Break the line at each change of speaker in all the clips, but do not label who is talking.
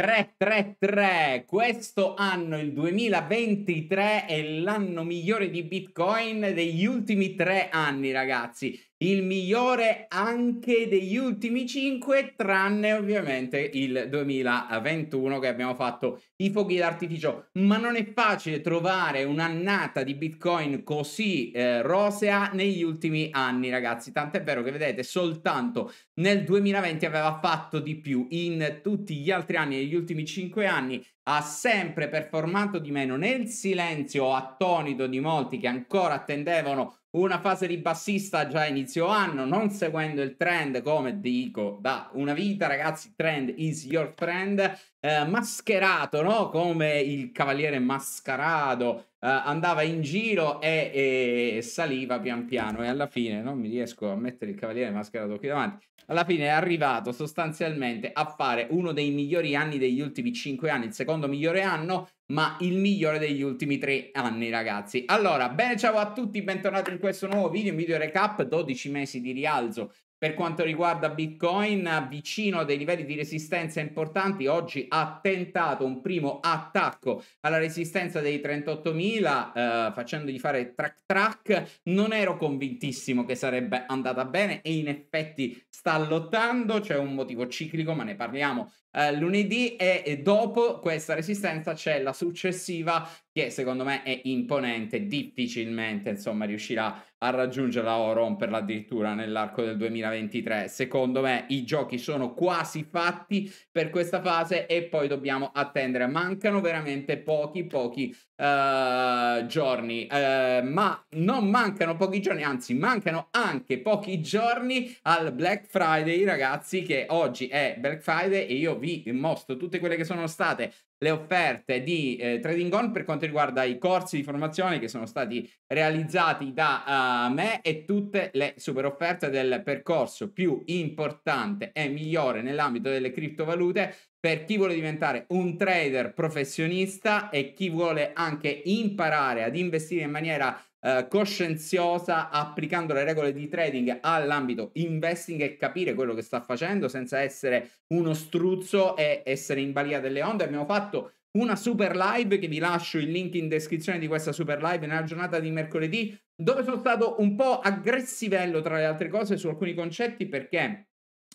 333, questo anno il 2023 è l'anno migliore di Bitcoin degli ultimi tre anni ragazzi, il migliore anche degli ultimi cinque tranne ovviamente il 2021 che abbiamo fatto i fuochi d'artificio, ma non è facile trovare un'annata di Bitcoin così eh, rosea negli ultimi anni, ragazzi. Tant'è vero che vedete, soltanto nel 2020 aveva fatto di più, in tutti gli altri anni, negli ultimi 5 anni, ha sempre performato di meno nel silenzio attonito di molti che ancora attendevano una fase ribassista già inizio anno, non seguendo il trend come dico da una vita, ragazzi, trend is your friend eh, mascherato, no? Come il cavaliere mascherato eh, andava in giro e, e, saliva pian piano e alla fine non mi riesco a mettere il cavaliere mascherato qui davanti. Alla fine è arrivato sostanzialmente a fare uno dei migliori anni degli ultimi 5 anni, il secondo migliore anno, ma il migliore degli ultimi 3 anni, ragazzi. Allora, bene, ciao a tutti, bentornati in questo nuovo video, video recap, 12 mesi di rialzo per quanto riguarda Bitcoin, vicino a dei livelli di resistenza importanti, oggi ha tentato un primo attacco alla resistenza dei 38.000 eh, facendogli fare track track. Non ero convintissimo che sarebbe andata bene e in effetti sta lottando, c'è un motivo ciclico, ma ne parliamo eh, lunedì e, e dopo questa resistenza c'è la successiva che secondo me è imponente, difficilmente insomma riuscirà a raggiungerla o romperla addirittura nell'arco del 2023. Secondo me i giochi sono quasi fatti per questa fase e poi dobbiamo attendere. Mancano veramente pochi pochi uh, giorni, uh, ma non mancano pochi giorni, anzi mancano anche pochi giorni al Black Friday, ragazzi, che oggi è Black Friday e io vi vi mostro tutte quelle che sono state le offerte di eh, Trading On per quanto riguarda i corsi di formazione che sono stati realizzati da uh, me e tutte le super offerte del percorso più importante e migliore nell'ambito delle criptovalute per chi vuole diventare un trader professionista e chi vuole anche imparare ad investire in maniera eh, coscienziosa applicando le regole di trading all'ambito investing e capire quello che sta facendo senza essere uno struzzo e essere in balia delle onde. Abbiamo fatto una super live che vi lascio il link in descrizione di questa super live nella giornata di mercoledì dove sono stato un po' aggressivello tra le altre cose su alcuni concetti perché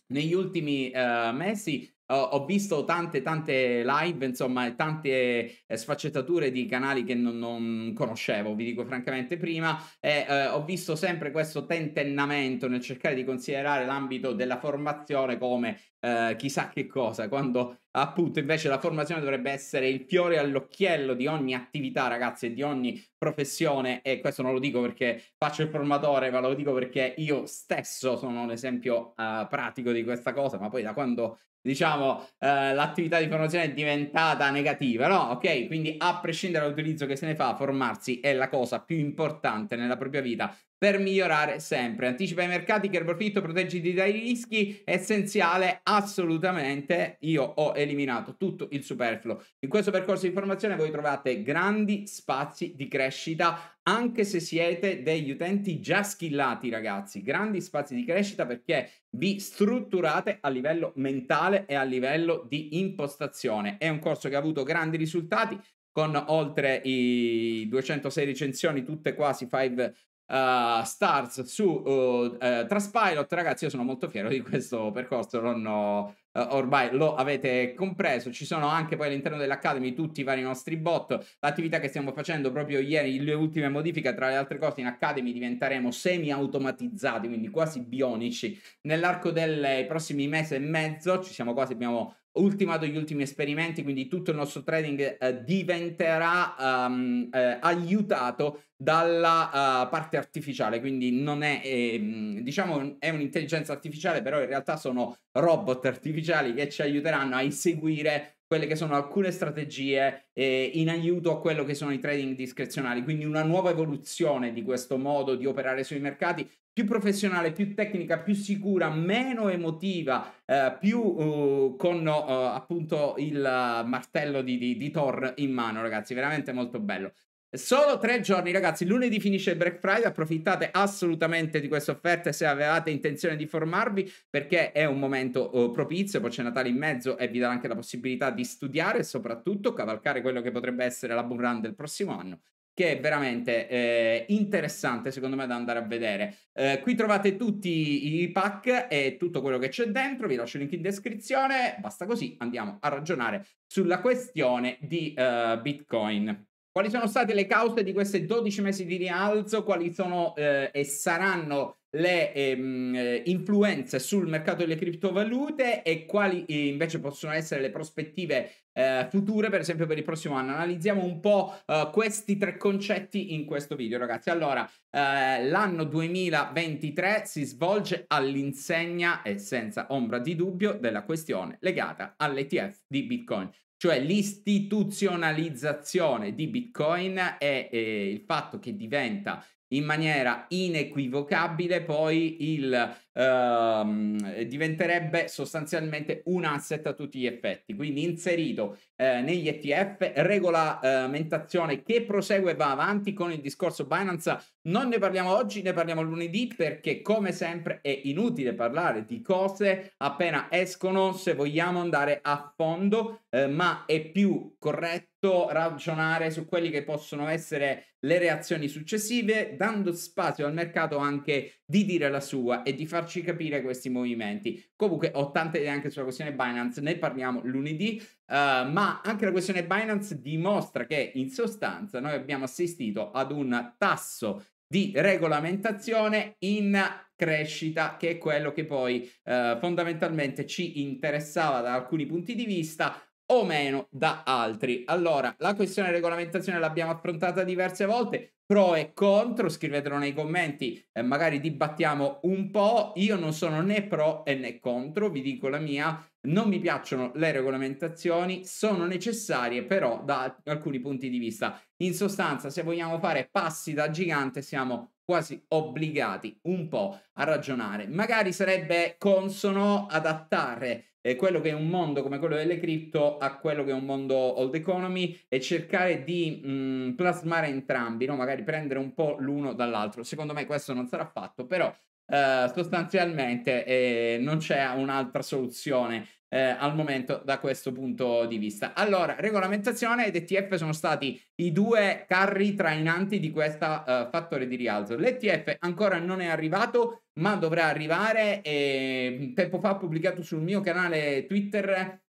negli ultimi eh, mesi ho, visto tante tante live, insomma, tante eh, sfaccettature di canali che non, non, conoscevo, vi dico francamente prima, e eh, ho visto sempre questo tentennamento nel cercare di considerare l'ambito della formazione come eh, chissà che cosa, quando Appunto, invece la formazione dovrebbe essere il fiore all'occhiello di ogni attività, ragazzi, e di ogni professione e questo non lo dico perché faccio il formatore, ma lo dico perché io stesso sono un esempio uh, pratico di questa cosa, ma poi da quando diciamo uh, l'attività di formazione è diventata negativa, no? Ok, quindi a prescindere dall'utilizzo che se ne fa, formarsi è la cosa più importante nella propria vita per migliorare sempre. Anticipa i mercati, che il profitto, proteggiti dai rischi, essenziale assolutamente. Io ho eliminato tutto il superfluo. In questo percorso di formazione voi trovate grandi spazi di crescita anche se siete degli utenti già skillati ragazzi, grandi spazi di crescita perché vi strutturate a livello mentale e a livello di impostazione. È un corso che ha avuto grandi risultati, con oltre i 206 recensioni, tutte quasi 5 uh, Stars su uh, eh, uh, eh, Traspilot. Ragazzi, io sono molto fiero di questo percorso, non ho Uh, ormai lo avete compreso. Ci sono anche poi all'interno dell'Academy tutti i vari nostri bot, l'attività che stiamo facendo proprio ieri, le ultime modifiche, tra le altre cose in Academy diventeremo semi-automatizzati, quindi quasi bionici. Nell'arco dei prossimi mesi e mezzo ci siamo quasi, abbiamo ultimato gli ultimi esperimenti, quindi tutto il nostro trading eh, diventerà um, eh, aiutato dalla uh, parte artificiale, quindi non è, eh, diciamo, è un'intelligenza artificiale, però in realtà sono robot artificiali artificiali che ci aiuteranno a inseguire quelle che sono alcune strategie eh, in aiuto a quello che sono i trading discrezionali, quindi una nuova evoluzione di questo modo di operare sui mercati più professionale, più tecnica, più sicura, meno emotiva, eh, più uh, con uh, appunto il martello di, di, di Thor in mano, ragazzi, veramente molto bello. Solo tre giorni, ragazzi. Lunedì finisce il Black Friday. Approfittate assolutamente di questa offerta se avevate intenzione di formarvi, perché è un momento uh, propizio. Poi c'è Natale in mezzo e vi darà anche la possibilità di studiare e soprattutto cavalcare quello che potrebbe essere la bull run del prossimo anno che è veramente eh, interessante secondo me da andare a vedere. Eh, qui trovate tutti i pack e tutto quello che c'è dentro, vi lascio il link in descrizione, basta così andiamo a ragionare sulla questione di uh, Bitcoin. Quali sono state le cause di questi 12 mesi di rialzo? Quali sono eh, e saranno le ehm, eh, influenze sul mercato delle criptovalute e quali eh, invece possono essere le prospettive eh, future, per esempio per il prossimo anno. Analizziamo un po' eh, questi tre concetti in questo video, ragazzi. Allora, eh, l'anno 2023 si svolge all'insegna e senza ombra di dubbio della questione legata all'ETF di Bitcoin. Cioè l'istituzionalizzazione di Bitcoin e eh, il fatto che diventa in maniera inequivocabile poi il eh, diventerebbe sostanzialmente un asset a tutti gli effetti, quindi inserito eh, negli ETF, regolamentazione che prosegue e va avanti con il discorso Binance. Non ne parliamo oggi, ne parliamo lunedì perché come sempre è inutile parlare di cose appena escono se vogliamo andare a fondo, eh, ma è più corretto ragionare su quelli che possono essere le reazioni successive, dando spazio al mercato anche di dire la sua e di far farci capire questi movimenti. Comunque ho tante idee anche sulla questione Binance, ne parliamo lunedì, uh, ma anche la questione Binance dimostra che in sostanza noi abbiamo assistito ad un tasso di regolamentazione in crescita, che è quello che poi eh, fondamentalmente ci interessava da alcuni punti di vista o meno da altri. Allora, la questione regolamentazione l'abbiamo affrontata diverse volte, pro e contro, scrivetelo nei commenti, eh, magari dibattiamo un po'. Io non sono né pro e né contro, vi dico la mia, non mi piacciono le regolamentazioni, sono necessarie però da alcuni punti di vista. In sostanza, se vogliamo fare passi da gigante, siamo quasi obbligati un po' a ragionare. Magari sarebbe consono adattare eh, quello che è un mondo come quello delle cripto a quello che è un mondo old economy e cercare di mh, mm, plasmare entrambi, no? magari prendere un po' l'uno dall'altro. Secondo me questo non sarà fatto, però Uh, sostanzialmente eh, non c'è un'altra soluzione eh, al momento da questo punto di vista. Allora, regolamentazione ed ETF sono stati i due carri trainanti di questa eh, fattore di rialzo. L'ETF ancora non è arrivato, ma dovrà arrivare. E mm, tempo fa ho pubblicato sul mio canale Twitter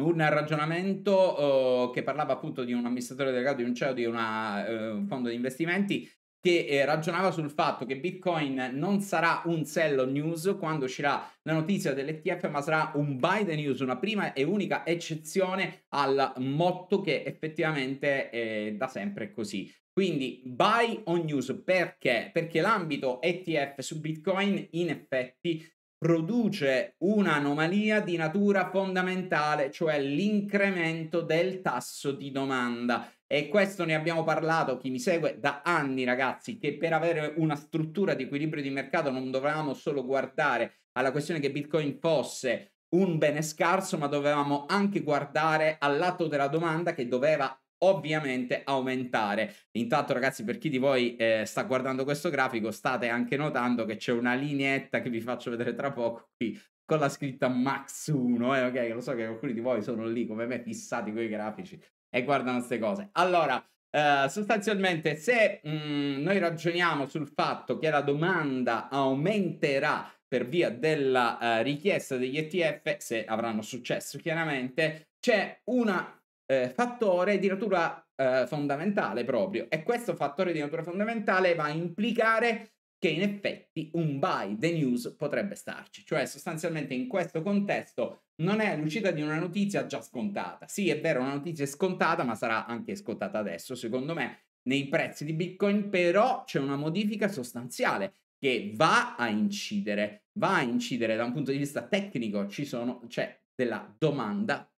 un ragionamento eh, che parlava appunto di un amministratore delegato di un CEO di eh, un fondo di investimenti che eh, ragionava sul fatto che Bitcoin non sarà un sell news quando uscirà la notizia dell'ETF, ma sarà un buy the news, una prima e unica eccezione al motto che effettivamente è da sempre così. Quindi buy on news perché? Perché l'ambito ETF su Bitcoin in effetti produce un'anomalia di natura fondamentale, cioè l'incremento del tasso di domanda. E questo ne abbiamo parlato, chi mi segue, da anni ragazzi, che per avere una struttura di equilibrio di mercato non dovevamo solo guardare alla questione che Bitcoin fosse un bene scarso, ma dovevamo anche guardare al lato della domanda che doveva ovviamente aumentare. Intanto ragazzi, per chi di voi eh, sta guardando questo grafico, state anche notando che c'è una lineetta che vi faccio vedere tra poco qui con la scritta Max 1, eh, ok? Lo so che alcuni di voi sono lì come me fissati con i grafici, e guardano queste cose. Allora, eh, sostanzialmente, se mh, mm, noi ragioniamo sul fatto che la domanda aumenterà per via della eh, richiesta degli ETF, se avranno successo chiaramente, c'è un eh, fattore di natura eh, fondamentale proprio e questo fattore di natura fondamentale va a implicare che in effetti un buy the news potrebbe starci, cioè sostanzialmente in questo contesto non è l'uscita di una notizia già scontata. Sì, è vero, una notizia è scontata, ma sarà anche scontata adesso, secondo me, nei prezzi di Bitcoin, però c'è una modifica sostanziale che va a incidere, va a incidere da un punto di vista tecnico, ci sono, c'è della domanda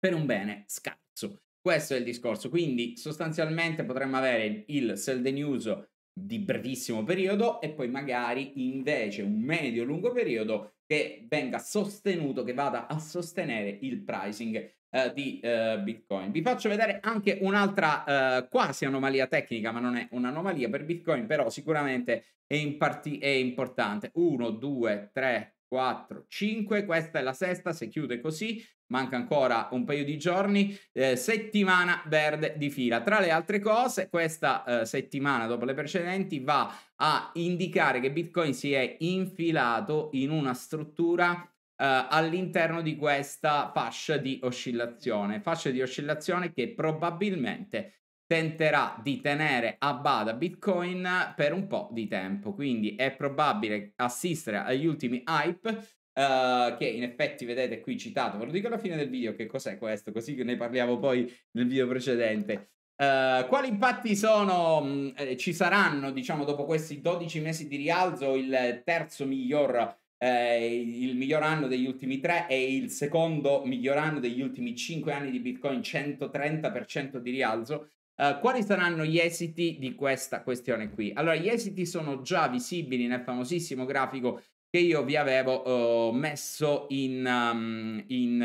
per un bene scarso. Questo è il discorso, quindi sostanzialmente potremmo avere il sell the news di brevissimo periodo e poi magari invece un medio-lungo periodo che venga sostenuto, che vada a sostenere il pricing eh, di eh, Bitcoin. Vi faccio vedere anche un'altra eh, quasi anomalia tecnica, ma non è un'anomalia per Bitcoin, però sicuramente è, parti- è importante. 1, 2, 3, 4, 5, questa è la sesta, se chiude così manca ancora un paio di giorni, eh, settimana verde di fila. Tra le altre cose, questa eh, settimana dopo le precedenti va a indicare che Bitcoin si è infilato in una struttura Uh, all'interno di questa fascia di oscillazione, fascia di oscillazione che probabilmente tenterà di tenere a bada Bitcoin per un po' di tempo, quindi è probabile assistere agli ultimi hype Uh, che in effetti vedete qui citato, ve lo dico alla fine del video che cos'è questo, così ne parliamo poi nel video precedente. Uh, quali impatti sono, mh, mm, eh, ci saranno, diciamo, dopo questi 12 mesi di rialzo, il terzo miglior, eh, il miglior anno degli ultimi tre e il secondo miglior anno degli ultimi 5 anni di Bitcoin, 130% di rialzo. Uh, quali saranno gli esiti di questa questione qui? Allora, gli esiti sono già visibili nel famosissimo grafico che io vi avevo uh, messo in, um, in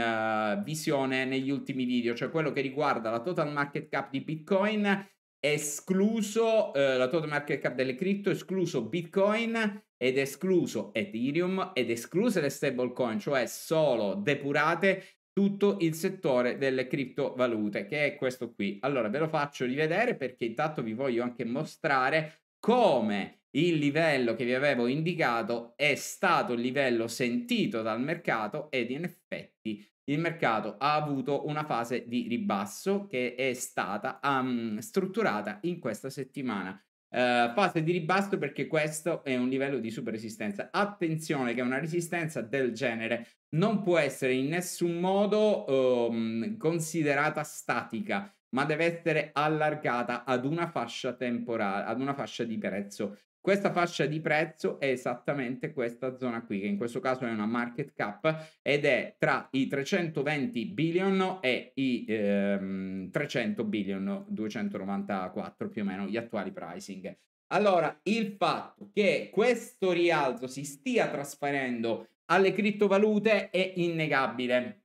uh, visione negli ultimi video, cioè quello che riguarda la total market cap di Bitcoin, escluso uh, la total market cap delle cripto, escluso Bitcoin ed escluso Ethereum ed escluse le stablecoin, cioè solo depurate tutto il settore delle criptovalute, che è questo qui. Allora ve lo faccio rivedere perché intanto vi voglio anche mostrare come il livello che vi avevo indicato è stato il livello sentito dal mercato ed in effetti il mercato ha avuto una fase di ribasso che è stata um, strutturata in questa settimana. Uh, fase di ribasso perché questo è un livello di super resistenza. Attenzione che una resistenza del genere non può essere in nessun modo um, considerata statica ma deve essere allargata ad una fascia temporale, ad una fascia di prezzo. Questa fascia di prezzo è esattamente questa zona qui, che in questo caso è una market cap ed è tra i 320 billion e i ehm, 300 billion, 294 più o meno gli attuali pricing. Allora, il fatto che questo rialzo si stia trasferendo alle criptovalute è innegabile.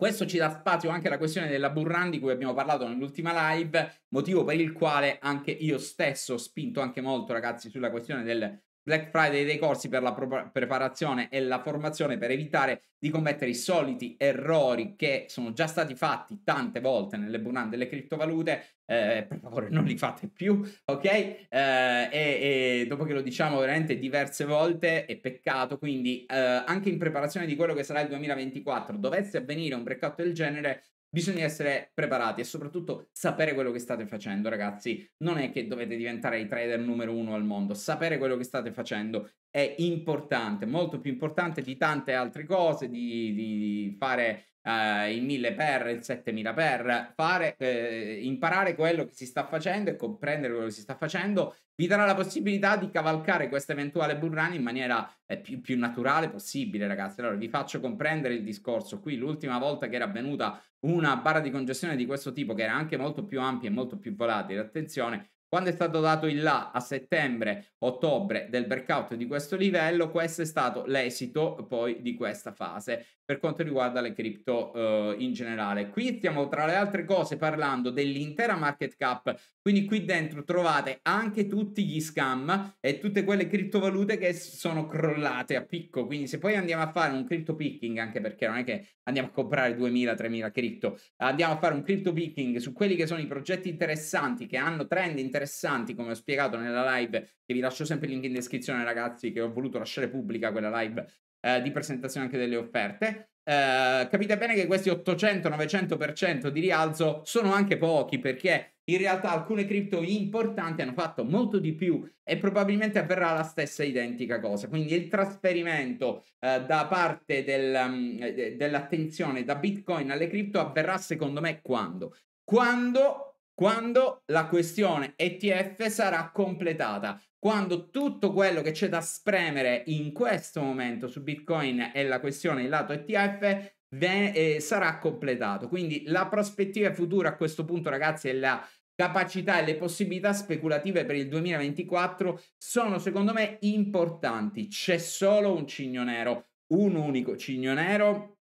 Questo ci dà spazio anche alla questione della Burrand di cui abbiamo parlato nell'ultima live, motivo per il quale anche io stesso ho spinto anche molto, ragazzi, sulla questione del Black Friday dei corsi per la pro- preparazione e la formazione per evitare di commettere i soliti errori che sono già stati fatti tante volte nelle bunan delle criptovalute. Eh, per favore, non li fate più, ok? Eh, e, e, dopo che lo diciamo veramente diverse volte, è peccato. Quindi, eh, anche in preparazione di quello che sarà il 2024, dovesse avvenire un breakout del genere, Bisogna essere preparati e soprattutto sapere quello che state facendo, ragazzi. Non è che dovete diventare i trader numero uno al mondo. Sapere quello che state facendo è importante, molto più importante di tante altre cose, di, di fare eh, il 1000 per, il 7000 per, fare, eh, imparare quello che si sta facendo e comprendere quello che si sta facendo vi darà la possibilità di cavalcare questa eventuale bull in maniera eh, più, più, naturale possibile, ragazzi. Allora, vi faccio comprendere il discorso. Qui l'ultima volta che era avvenuta una barra di congestione di questo tipo, che era anche molto più ampia e molto più volatile, attenzione, quando è stato dato il là a settembre-ottobre del breakout di questo livello, questo è stato l'esito poi di questa fase per quanto riguarda le cripto eh, in generale. Qui stiamo tra le altre cose parlando dell'intera market cap, quindi qui dentro trovate anche tutti gli scam e tutte quelle criptovalute che sono crollate a picco, quindi se poi andiamo a fare un crypto picking, anche perché non è che andiamo a comprare 2000-3000 cripto, andiamo a fare un crypto picking su quelli che sono i progetti interessanti che hanno trend interessanti interessanti, come ho spiegato nella live, che vi lascio sempre il link in descrizione, ragazzi, che ho voluto lasciare pubblica quella live eh, di presentazione anche delle offerte. Eh, capite bene che questi 800-900% di rialzo sono anche pochi perché in realtà alcune cripto importanti hanno fatto molto di più e probabilmente avverrà la stessa identica cosa. Quindi il trasferimento eh, da parte del, um, dell'attenzione da Bitcoin alle cripto avverrà secondo me quando? Quando quando la questione ETF sarà completata, quando tutto quello che c'è da spremere in questo momento su Bitcoin e la questione in lato ETF ve- eh, sarà completato. Quindi la prospettiva futura a questo punto, ragazzi, è la capacità e le possibilità speculative per il 2024 sono secondo me importanti. C'è solo un cigno nero, un unico cigno nero,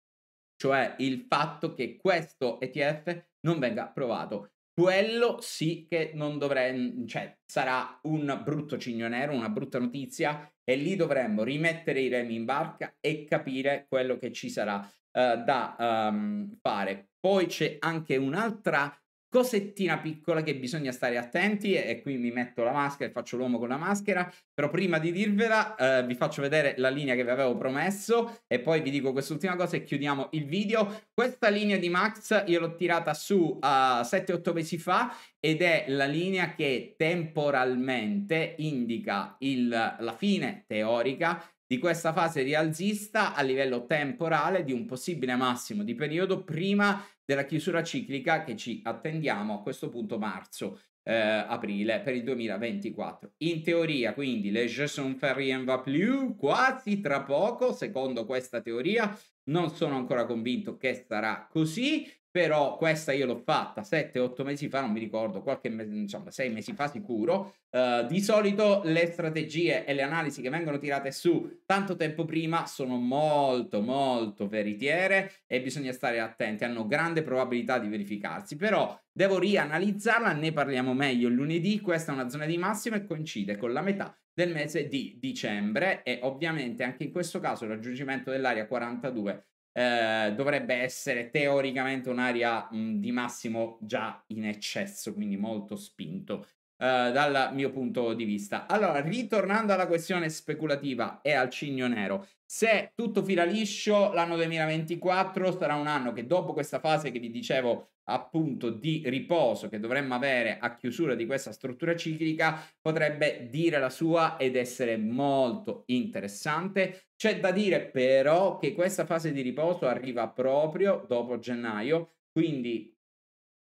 cioè il fatto che questo ETF non venga approvato quello sì che non dovremmo, cioè sarà un brutto cigno nero, una brutta notizia e lì dovremmo rimettere i remi in barca e capire quello che ci sarà uh, da um, fare. Poi c'è anche un'altra cosettina piccola che bisogna stare attenti e qui mi metto la maschera e faccio l'uomo con la maschera però prima di dirvela eh, vi faccio vedere la linea che vi avevo promesso e poi vi dico quest'ultima cosa e chiudiamo il video questa linea di Max io l'ho tirata su uh, eh, 7-8 mesi fa ed è la linea che temporalmente indica il, la fine teorica di questa fase rialzista a livello temporale di un possibile massimo di periodo prima della chiusura ciclica che ci attendiamo a questo punto marzo. Eh, aprile per il 2024 in teoria quindi le je sont rien va plus quasi tra poco secondo questa teoria non sono ancora convinto che sarà così però questa io l'ho fatta 7-8 mesi fa, non mi ricordo, qualche mese, insomma 6 mesi fa sicuro. Uh, di solito le strategie e le analisi che vengono tirate su tanto tempo prima sono molto molto veritiere e bisogna stare attenti, hanno grande probabilità di verificarsi, però devo rianalizzarla, ne parliamo meglio lunedì, questa è una zona di massima e coincide con la metà del mese di dicembre e ovviamente anche in questo caso il raggiungimento dell'area 42 Ehm, dovrebbe essere teoricamente un'area mh, mhmm, di massimo già in eccesso, quindi molto spinto eh, dal mio punto di vista. Allora, ritornando alla questione speculativa e al cigno nero, se tutto fila liscio, l'anno 2024 sarà un anno che dopo questa fase che vi dicevo appunto di riposo che dovremmo avere a chiusura di questa struttura ciclica potrebbe dire la sua ed essere molto interessante. C'è da dire però che questa fase di riposo arriva proprio dopo gennaio, quindi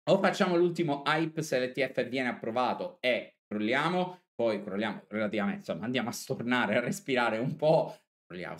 o facciamo l'ultimo hype se l'ETF viene approvato e crolliamo, poi crolliamo relativamente, insomma andiamo a stornare, a respirare un po', crolliamo,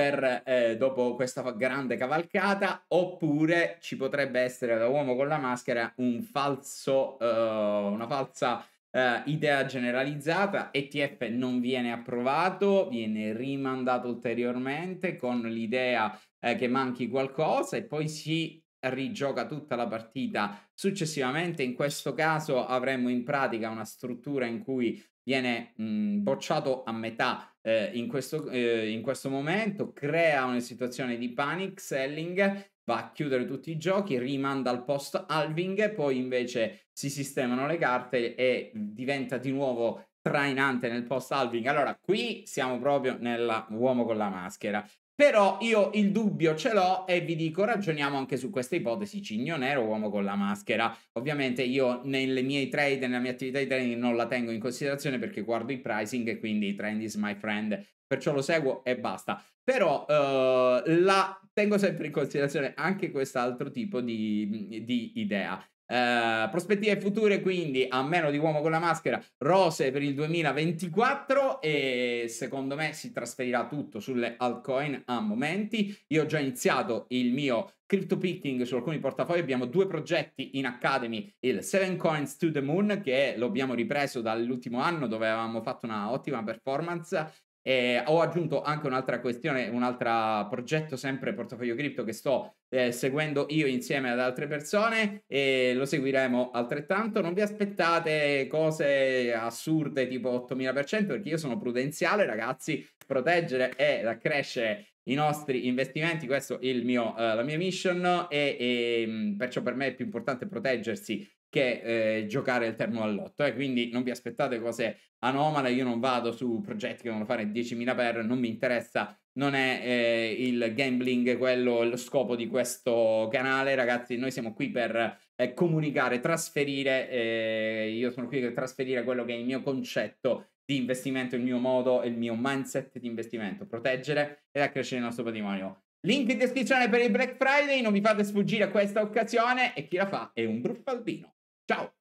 per, eh, dopo questa grande cavalcata, oppure ci potrebbe essere da uomo con la maschera un falso, eh, una falsa eh, idea generalizzata. ETF non viene approvato, viene rimandato ulteriormente con l'idea eh, che manchi qualcosa e poi si rigioca tutta la partita successivamente. In questo caso avremo in pratica una struttura in cui viene mh, bocciato a metà eh, in, questo, eh, in questo momento, crea una situazione di panic selling, va a chiudere tutti i giochi, rimanda al post halving, poi invece si sistemano le carte e diventa di nuovo trainante nel post halving. Allora, qui siamo proprio nell'uomo con la maschera. Però io il dubbio ce l'ho e vi dico ragioniamo anche su questa ipotesi cigno nero, uomo con la maschera. Ovviamente io nelle mie trade, nella mia attività di trading non la tengo in considerazione perché guardo i pricing e quindi trend is my friend, perciò lo seguo e basta. Però eh, la tengo sempre in considerazione anche quest'altro tipo di, di idea. Eh, prospettive future quindi a meno di uomo con la maschera rose per il 2024 e secondo me si trasferirà tutto sulle altcoin a momenti io ho già iniziato il mio crypto picking su alcuni portafogli abbiamo due progetti in academy il 7 coins to the moon che lo abbiamo ripreso dall'ultimo anno dove avevamo fatto una ottima performance eh, ho aggiunto anche un'altra questione, un altro progetto sempre portafoglio cripto che sto eh, seguendo io insieme ad altre persone e lo seguiremo altrettanto. Non vi aspettate cose assurde tipo 8000% perché io sono prudenziale, ragazzi. Proteggere e accrescere i nostri investimenti, questo è il mio, eh, la mia mission e, e ehm, perciò per me è più importante proteggersi che eh, giocare il termo all'otto. Eh? Quindi non vi aspettate cose anomale, io non vado su progetti che devono fare 10.000 per, non mi interessa, non è eh, il gambling quello lo scopo di questo canale, ragazzi, noi siamo qui per eh, comunicare, trasferire, eh, io sono qui per trasferire quello che è il mio concetto di investimento, il mio modo e il mio mindset di investimento, proteggere ed accrescere il nostro patrimonio. Link in descrizione per il Black Friday, non vi fate sfuggire a questa occasione e chi la fa è un bruffaldino. Chao.